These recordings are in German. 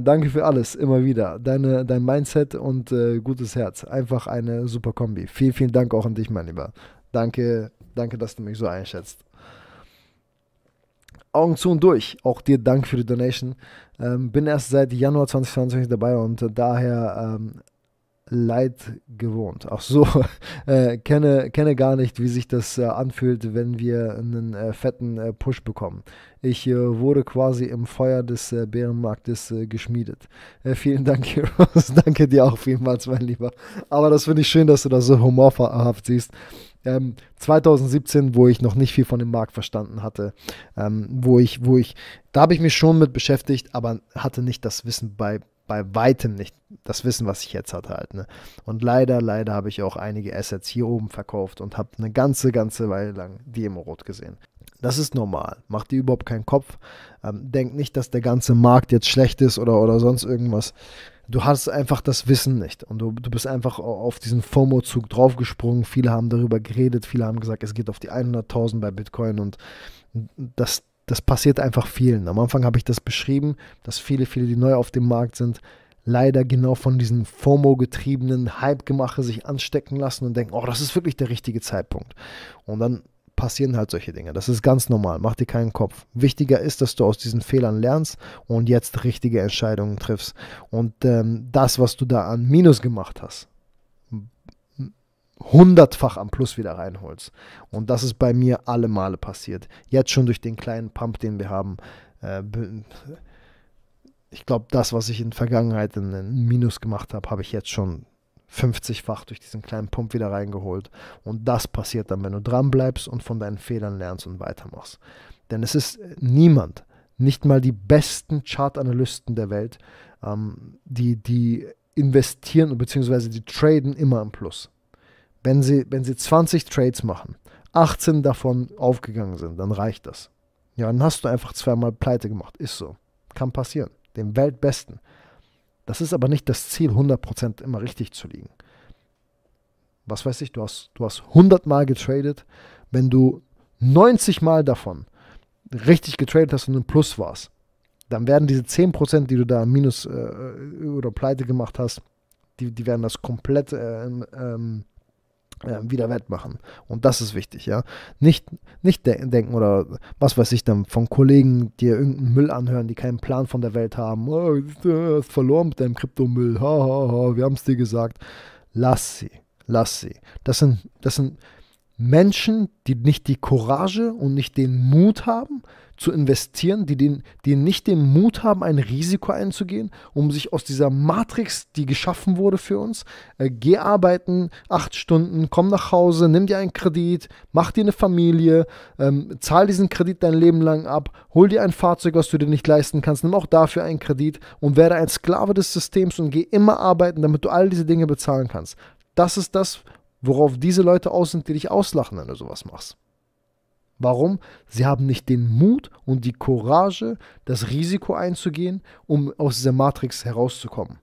Danke für alles, immer wieder. Deine, dein Mindset und äh, gutes Herz. Einfach eine super Kombi. Vielen, vielen Dank auch an dich, mein Lieber. Danke, danke, dass du mich so einschätzt. Augen zu und durch. Auch dir Dank für die Donation. Ähm, bin erst seit Januar 2022 dabei und äh, daher ähm, Leid gewohnt. Auch so äh, kenne, kenne gar nicht, wie sich das äh, anfühlt, wenn wir einen äh, fetten äh, Push bekommen. Ich äh, wurde quasi im Feuer des äh, Bärenmarktes geschmiedet. vielen Dank, Heroes. Danke dir auch vielmals, mein Lieber. Aber das finde ich schön, dass du das so humorhaft siehst. Ähm, 2017, wo ich noch nicht viel von dem Markt verstanden hatte, ähm, wo ich, wo ich, da habe ich mich schon mit beschäftigt, aber hatte nicht das Wissen bei bei weitem nicht das Wissen, was ich jetzt hatte halt. Ne? Und leider, leider habe ich auch einige Assets hier oben verkauft und habe eine ganze, ganze Weile lang die Rot gesehen. Das ist normal. Macht dir überhaupt keinen Kopf. Ähm, denk nicht, dass der ganze Markt jetzt schlecht ist oder, oder sonst irgendwas. Du hast einfach das Wissen nicht. Und du, du bist einfach auf diesen FOMO-Zug draufgesprungen. Viele haben darüber geredet. Viele haben gesagt, es geht auf die 100.000 bei Bitcoin. Und das, das passiert einfach vielen. Am Anfang habe ich das beschrieben, dass viele, viele, die neu auf dem Markt sind, leider genau von diesen FOMO-getriebenen Hype-Gemache sich anstecken lassen und denken, oh, das ist wirklich der richtige Zeitpunkt. Und dann passieren halt solche Dinge. Das ist ganz normal. Mach dir keinen Kopf. Wichtiger ist, dass du aus diesen Fehlern lernst und jetzt richtige Entscheidungen triffst und ähm, das, was du da an Minus gemacht hast, hundertfach am Plus wieder reinholst. Und das ist bei mir alle Male passiert. Jetzt schon durch den kleinen Pump, den wir haben. Äh, ich glaube, das, was ich in der Vergangenheit in den Minus gemacht habe, habe ich jetzt schon 50-fach durch diesen kleinen Pump wieder reingeholt. Und das passiert dann, wenn du dranbleibst und von deinen Fehlern lernst und weitermachst. Denn es ist äh, niemand, nicht mal die besten Chartanalysten der Welt, ähm, die, die investieren bzw. die traden immer am Plus. Wenn sie, wenn sie 20 Trades machen, 18 davon aufgegangen sind, dann reicht das. Ja, dann hast du einfach zweimal pleite gemacht. Ist so. Kann passieren. Dem Weltbesten. Das ist aber nicht das Ziel, 100% immer richtig zu liegen. Was weiß ich, du hast, du hast 100 Mal getradet. Wenn du 90 Mal davon richtig getradet hast und im Plus warst, dann werden diese 10%, die du da Minus äh, oder Pleite gemacht hast, die, die werden das komplett äh, ähm, ähm, wieder wettmachen. Und das ist wichtig, ja. Nicht, nicht de denken oder was weiß ich dann von Kollegen, die irgendeinen Müll anhören, die keinen Plan von der Welt haben. Oh, du hast verloren mit deinem Kryptomüll. Ha, ha, ha, wir haben es dir gesagt. Lass sie. Lass sie. Das sind, das sind Menschen, die nicht die Courage und nicht den Mut haben zu investieren, die, den, die nicht den Mut haben, ein Risiko einzugehen, um sich aus dieser Matrix, die geschaffen wurde für uns, äh, geh arbeiten, acht Stunden, komm nach Hause, nimm dir einen Kredit, mach dir eine Familie, ähm, zahl diesen Kredit dein Leben lang ab, hol dir ein Fahrzeug, was du dir nicht leisten kannst, nimm auch dafür einen Kredit und werde ein Sklave des Systems und geh immer arbeiten, damit du all diese Dinge bezahlen kannst. Das ist das, worauf diese Leute aus sind, die dich auslachen, wenn du sowas machst. Warum? Sie haben nicht den Mut und die Courage, das Risiko einzugehen, um aus dieser Matrix herauszukommen.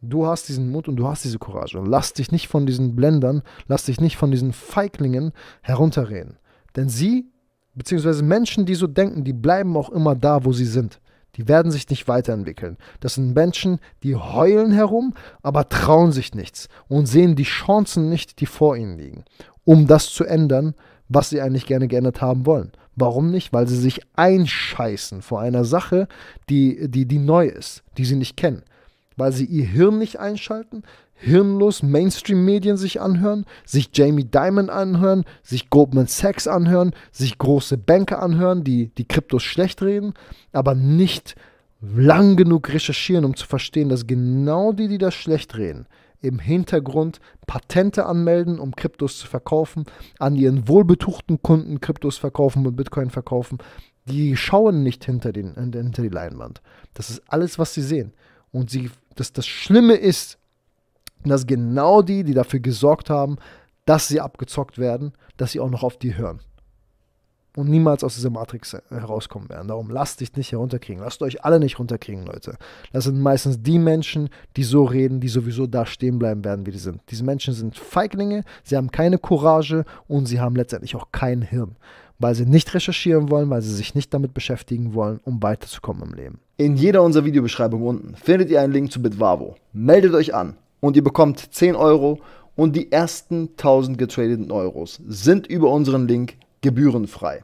Du hast diesen Mut und du hast diese Courage. Und Lass dich nicht von diesen Blendern, lass dich nicht von diesen Feiglingen herunterreden. Denn sie, beziehungsweise Menschen, die so denken, die bleiben auch immer da, wo sie sind. Die werden sich nicht weiterentwickeln. Das sind Menschen, die heulen herum, aber trauen sich nichts und sehen die Chancen nicht, die vor ihnen liegen, um das zu ändern, was sie eigentlich gerne geändert haben wollen. Warum nicht? Weil sie sich einscheißen vor einer Sache, die, die, die neu ist, die sie nicht kennen weil sie ihr Hirn nicht einschalten, hirnlos Mainstream-Medien sich anhören, sich Jamie Dimon anhören, sich Goldman Sachs anhören, sich große Banker anhören, die die Kryptos schlecht reden, aber nicht lang genug recherchieren, um zu verstehen, dass genau die, die das schlecht reden, im Hintergrund Patente anmelden, um Kryptos zu verkaufen, an ihren wohlbetuchten Kunden Kryptos verkaufen und Bitcoin verkaufen. Die schauen nicht hinter, den, hinter die Leinwand. Das ist alles, was sie sehen. Und sie das, das Schlimme ist, dass genau die, die dafür gesorgt haben, dass sie abgezockt werden, dass sie auch noch auf die hören. Und niemals aus dieser Matrix herauskommen werden. Darum lasst dich nicht herunterkriegen. Lasst euch alle nicht runterkriegen, Leute. Das sind meistens die Menschen, die so reden, die sowieso da stehen bleiben werden, wie die sind. Diese Menschen sind Feiglinge, sie haben keine Courage und sie haben letztendlich auch kein Hirn, weil sie nicht recherchieren wollen, weil sie sich nicht damit beschäftigen wollen, um weiterzukommen im Leben. In jeder unserer Videobeschreibung unten findet ihr einen Link zu Bitwavo. Meldet euch an und ihr bekommt 10 Euro und die ersten 1000 getradeten Euros sind über unseren Link gebührenfrei.